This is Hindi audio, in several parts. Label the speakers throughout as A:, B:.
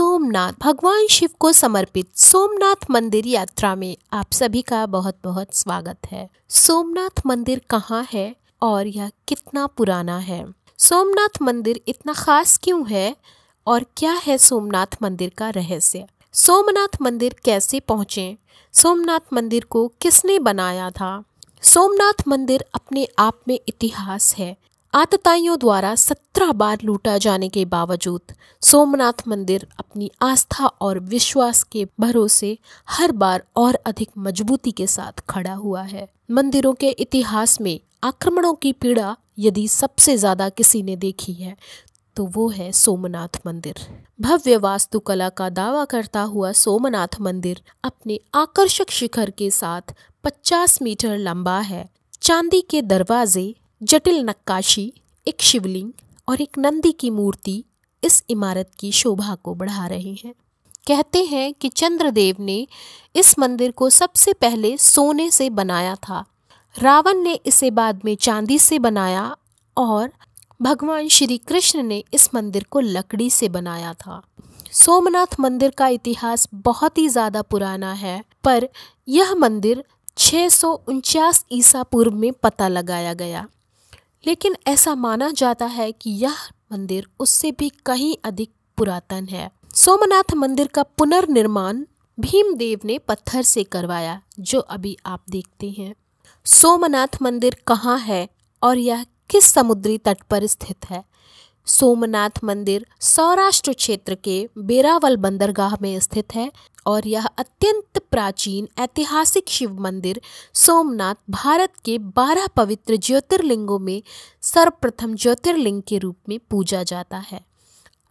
A: सोमनाथ भगवान शिव को समर्पित सोमनाथ मंदिर यात्रा में आप सभी का बहुत बहुत स्वागत है सोमनाथ मंदिर कहाँ है और यह कितना पुराना है सोमनाथ मंदिर इतना खास क्यों है और क्या है सोमनाथ मंदिर का रहस्य सोमनाथ मंदिर कैसे पहुँचे सोमनाथ मंदिर को किसने बनाया था सोमनाथ मंदिर अपने आप में इतिहास है आतताइयों द्वारा सत्रह बार लूटा जाने के बावजूद सोमनाथ मंदिर अपनी आस्था और विश्वास के भरोसे हर बार और अधिक मजबूती के साथ खड़ा हुआ है मंदिरों के इतिहास में आक्रमणों की पीड़ा यदि सबसे ज्यादा किसी ने देखी है तो वो है सोमनाथ मंदिर भव्य वास्तुकला का दावा करता हुआ सोमनाथ मंदिर अपने आकर्षक शिखर के साथ 50 मीटर लंबा है चांदी के दरवाजे जटिल नक्काशी एक शिवलिंग और एक नंदी की मूर्ति इस इमारत की शोभा को बढ़ा रहे हैं कहते हैं कि चंद्रदेव ने इस मंदिर को सबसे पहले सोने से बनाया था रावण ने इसे बाद में चांदी से बनाया और भगवान श्री कृष्ण ने इस मंदिर को लकड़ी से बनाया था सोमनाथ मंदिर का इतिहास बहुत ही ज़्यादा पुराना है पर यह मंदिर छः ईसा पूर्व में पता लगाया गया लेकिन ऐसा माना जाता है कि यह मंदिर उससे भी कहीं अधिक पुरातन है सोमनाथ मंदिर का पुनर्निर्माण भीमदेव ने पत्थर से करवाया जो अभी आप देखते हैं सोमनाथ मंदिर कहाँ है और यह किस समुद्री तट पर स्थित है सोमनाथ मंदिर सौराष्ट्र क्षेत्र के बेरावल बंदरगाह में स्थित है और यह अत्यंत प्राचीन ऐतिहासिक शिव मंदिर सोमनाथ भारत के बारह पवित्र ज्योतिर्लिंगों में सर्वप्रथम ज्योतिर्लिंग के रूप में पूजा जाता है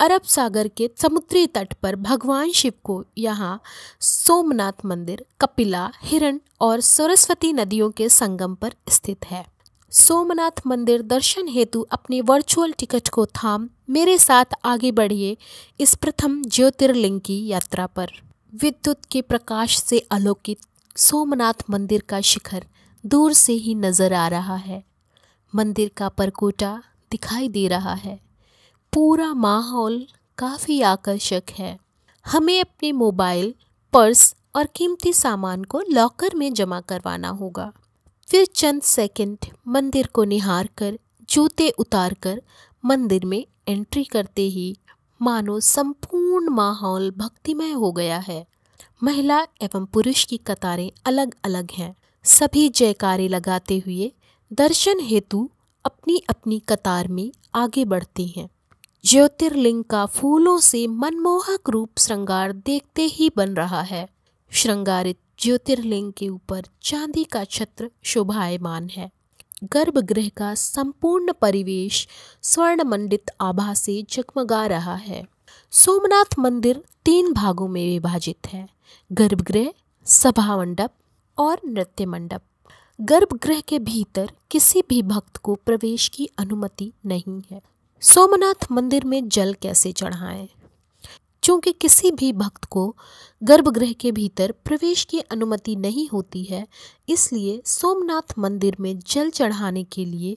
A: अरब सागर के समुद्री तट पर भगवान शिव को यहाँ सोमनाथ मंदिर कपिला हिरण और सरस्वती नदियों के संगम पर स्थित है सोमनाथ मंदिर दर्शन हेतु अपने वर्चुअल टिकट को थाम मेरे साथ आगे बढ़िए इस प्रथम ज्योतिर्लिंग की यात्रा पर विद्युत के प्रकाश से अलोकित सोमनाथ मंदिर का शिखर दूर से ही नजर आ रहा है मंदिर का परकोटा दिखाई दे रहा है पूरा माहौल काफ़ी आकर्षक है हमें अपने मोबाइल पर्स और कीमती सामान को लॉकर में जमा करवाना होगा फिर चंद सेकंड मंदिर को निहार कर जूते उतार कर मंदिर में एंट्री करते ही मानो संपूर्ण माहौल भक्तिमय हो गया है महिला एवं पुरुष की कतारें अलग अलग हैं सभी जयकारे लगाते हुए दर्शन हेतु अपनी अपनी कतार में आगे बढ़ती हैं ज्योतिर्लिंग का फूलों से मनमोहक रूप श्रृंगार देखते ही बन रहा है श्रृंगारित ज्योतिर्लिंग के ऊपर चांदी का छत्र शोभायमान है गर्भगृह का संपूर्ण परिवेश स्वर्ण मंडित आभा से जगमगा रहा है सोमनाथ मंदिर तीन भागों में विभाजित है गर्भगृह सभा मंडप और नृत्य मंडप गर्भगृह के भीतर किसी भी भक्त को प्रवेश की अनुमति नहीं है सोमनाथ मंदिर में जल कैसे चढ़ाएं? चूँकि किसी भी भक्त को गर्भगृह के भीतर प्रवेश की अनुमति नहीं होती है इसलिए सोमनाथ मंदिर में जल चढ़ाने के लिए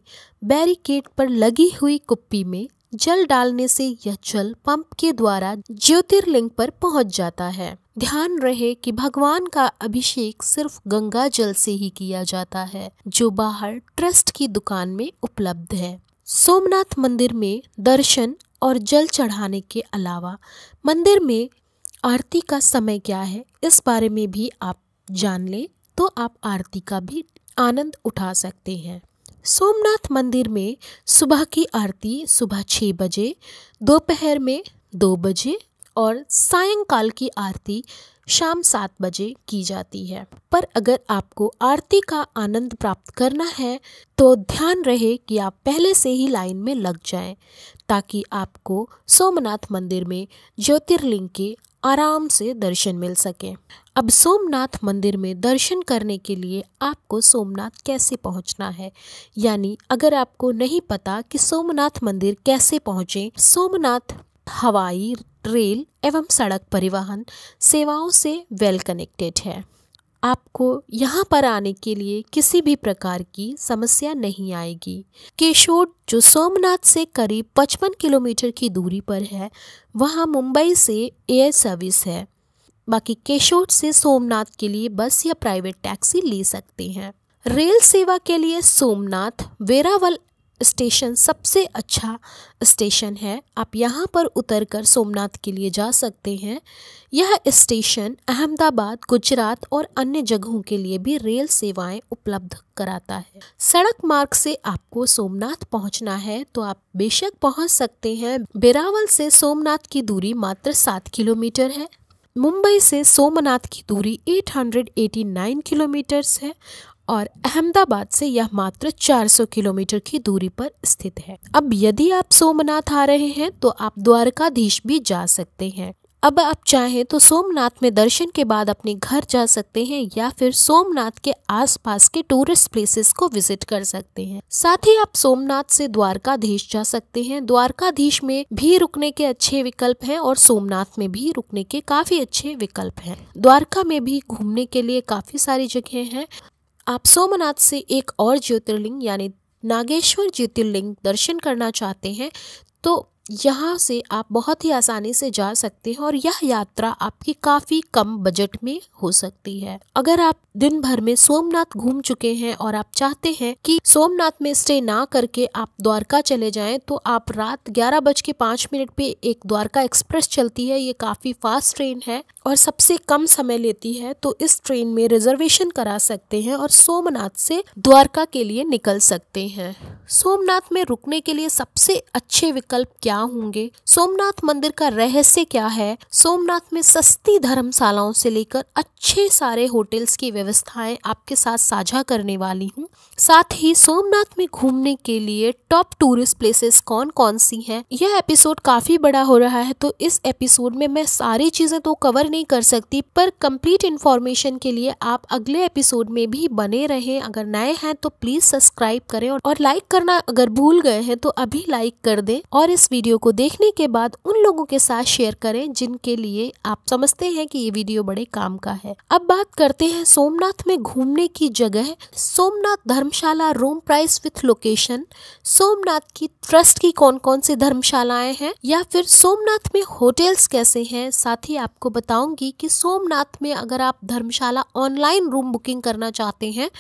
A: बैरिकेड पर लगी हुई कुप्पी में जल डालने से यह जल पंप के द्वारा ज्योतिर्लिंग पर पहुंच जाता है ध्यान रहे कि भगवान का अभिषेक सिर्फ गंगा जल से ही किया जाता है जो बाहर ट्रस्ट की दुकान में उपलब्ध है सोमनाथ मंदिर में दर्शन और जल चढ़ाने के अलावा मंदिर में आरती का समय क्या है इस बारे में भी आप जान लें तो आप आरती का भी आनंद उठा सकते हैं सोमनाथ मंदिर में सुबह की आरती सुबह छः बजे दोपहर में दो बजे और सायंकाल की आरती शाम सात बजे की जाती है पर अगर आपको आरती का आनंद प्राप्त करना है तो ध्यान रहे कि आप पहले से ही लाइन में लग जाएं ताकि आपको सोमनाथ मंदिर में ज्योतिर्लिंग के आराम से दर्शन मिल सके अब सोमनाथ मंदिर में दर्शन करने के लिए आपको सोमनाथ कैसे पहुंचना है यानी अगर आपको नहीं पता कि सोमनाथ मंदिर कैसे पहुंचे सोमनाथ हवाई रेल एवं सड़क परिवहन सेवाओं से वेल कनेक्टेड है आपको यहाँ पर आने के लिए किसी भी प्रकार की समस्या नहीं आएगी केशोद जो सोमनाथ से करीब 55 किलोमीटर की दूरी पर है वहाँ मुंबई से एयर सर्विस है बाकी केशोद से सोमनाथ के लिए बस या प्राइवेट टैक्सी ले सकते हैं रेल सेवा के लिए सोमनाथ वेरावल स्टेशन सबसे अच्छा स्टेशन है आप यहाँ पर उतरकर सोमनाथ के लिए जा सकते हैं यह स्टेशन अहमदाबाद गुजरात और अन्य जगहों के लिए भी रेल सेवाएं उपलब्ध कराता है सड़क मार्ग से आपको सोमनाथ पहुंचना है तो आप बेशक पहुंच सकते हैं बेरावल से सोमनाथ की दूरी मात्र सात किलोमीटर है मुंबई से सोमनाथ की दूरी 889 किलोमीटर्स है और अहमदाबाद से यह मात्र 400 किलोमीटर की दूरी पर स्थित है अब यदि आप सोमनाथ आ रहे हैं तो आप द्वारकाधीश भी जा सकते हैं अब आप चाहें तो सोमनाथ में दर्शन के बाद अपने घर जा सकते हैं या फिर सोमनाथ के आसपास के टूरिस्ट प्लेसेस को विजिट कर सकते हैं साथ ही आप सोमनाथ से द्वारकाधीश जा सकते हैं द्वारकाधीश में भी रुकने के अच्छे विकल्प हैं और सोमनाथ में भी रुकने के काफी अच्छे विकल्प हैं द्वारका में भी घूमने के लिए काफी सारी जगह है आप सोमनाथ से एक और ज्योतिर्लिंग यानी नागेश्वर ज्योतिर्लिंग दर्शन करना चाहते हैं तो यहाँ से आप बहुत ही आसानी से जा सकते हैं और यह यात्रा आपकी काफ़ी कम बजट में हो सकती है अगर आप दिन भर में सोमनाथ घूम चुके हैं और आप चाहते हैं कि सोमनाथ में स्टे ना करके आप द्वारका चले जाएं तो आप रात ग्यारह बज के पाँच मिनट पे एक द्वारका एक्सप्रेस चलती है ये काफ़ी फास्ट ट्रेन है और सबसे कम समय लेती है तो इस ट्रेन में रिजर्वेशन करा सकते हैं और सोमनाथ से द्वारका के लिए निकल सकते हैं सोमनाथ में रुकने के लिए सबसे अच्छे विकल्प क्या क्या होंगे सोमनाथ मंदिर का रहस्य क्या है सोमनाथ में सस्ती धर्मशालाओं से लेकर अच्छे सारे होटल्स की व्यवस्थाएं आपके साथ साझा करने वाली हूं साथ ही सोमनाथ में घूमने के लिए टॉप टूरिस्ट प्लेसेस कौन कौन सी हैं यह एपिसोड काफी बड़ा हो रहा है तो इस एपिसोड में मैं सारी चीजें तो कवर नहीं कर सकती पर कंप्लीट इन्फॉर्मेशन के लिए आप अगले एपिसोड में भी बने रहें अगर नए हैं तो प्लीज सब्सक्राइब करें और लाइक करना अगर भूल गए हैं तो अभी लाइक कर दें और इस वीडियो वीडियो को देखने के बाद उन लोगों के साथ शेयर करें जिनके लिए आप समझते हैं कि ये वीडियो बड़े काम का है अब बात करते हैं सोमनाथ में घूमने की जगह Somnath dharamshala room price with location Somnath की ट्रस्ट की कौन कौन सी धर्मशालाएं हैं या फिर सोमनाथ में होटल्स कैसे हैं साथ ही आपको बताऊंगी कि सोमनाथ में अगर आप धर्मशाला ऑनलाइन रूम बुकिंग करना चाहते हैं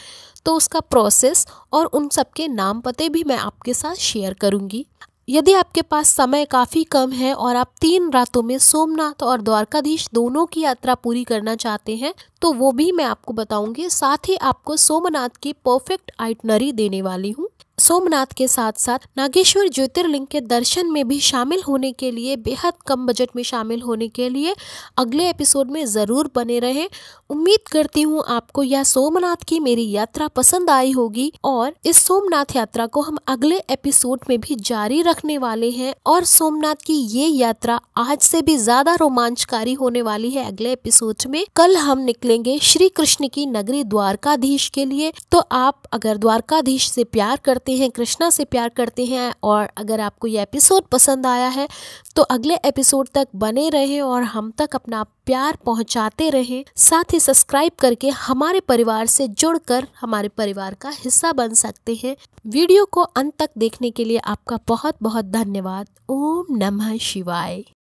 A: तो उसका प्रोसेस और उन सबके नाम पते भी मैं आपके साथ शेयर करूंगी यदि आपके पास समय काफ़ी कम है और आप तीन रातों में सोमनाथ और द्वारकाधीश दोनों की यात्रा पूरी करना चाहते हैं तो वो भी मैं आपको बताऊंगी साथ ही आपको सोमनाथ की परफेक्ट आइटनरी देने वाली हूँ सोमनाथ के साथ साथ नागेश्वर ज्योतिर्लिंग के दर्शन में भी शामिल होने के लिए बेहद कम बजट में शामिल होने के लिए अगले एपिसोड में ज़रूर बने रहें उम्मीद करती हूँ आपको यह सोमनाथ की मेरी यात्रा पसंद आई होगी और इस सोमनाथ यात्रा को हम अगले एपिसोड में भी जारी रखने वाले हैं और सोमनाथ की ये यात्रा आज से भी ज़्यादा रोमांचकारी होने वाली है अगले एपिसोड में कल हम निकलेंगे श्री कृष्ण की नगरी द्वारकाधीश के लिए तो आप अगर द्वारकाधीश से प्यार करते करते हैं कृष्णा से प्यार करते हैं और अगर आपको ये एपिसोड पसंद आया है तो अगले एपिसोड तक बने रहें और हम तक अपना प्यार पहुंचाते रहें साथ ही सब्सक्राइब करके हमारे परिवार से जुड़कर हमारे परिवार का हिस्सा बन सकते हैं वीडियो को अंत तक देखने के लिए आपका बहुत बहुत धन्यवाद ओम नमः शिवाय